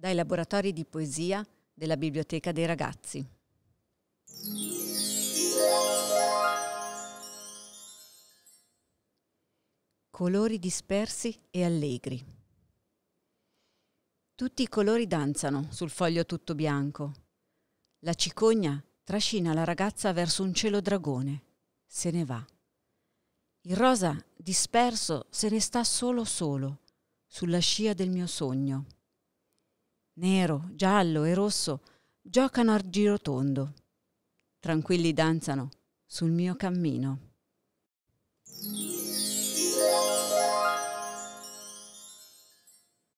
dai laboratori di poesia della Biblioteca dei Ragazzi. Colori dispersi e allegri. Tutti i colori danzano sul foglio tutto bianco. La cicogna trascina la ragazza verso un cielo dragone. Se ne va. Il rosa, disperso, se ne sta solo solo, sulla scia del mio sogno nero, giallo e rosso, giocano a girotondo. Tranquilli danzano sul mio cammino.